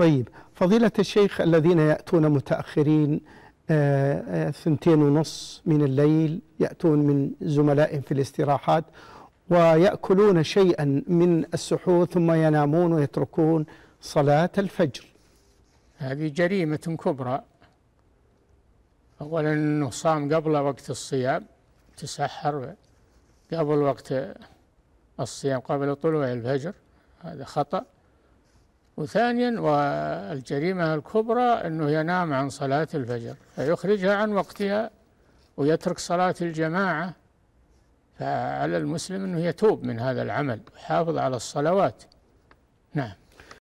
طيب فضيلة الشيخ الذين يأتون متأخرين آه، آه، ثنتين ونص من الليل يأتون من زملائهم في الاستراحات ويأكلون شيئا من السحور ثم ينامون ويتركون صلاة الفجر هذه جريمة كبرى أولا أنه صام قبل وقت الصيام تسحر قبل وقت الصيام قبل طلوع الفجر هذا خطأ وثانيا والجريمة الكبرى أنه ينام عن صلاة الفجر فيخرجها عن وقتها ويترك صلاة الجماعة فعلى المسلم أنه يتوب من هذا العمل ويحافظ على الصلوات نعم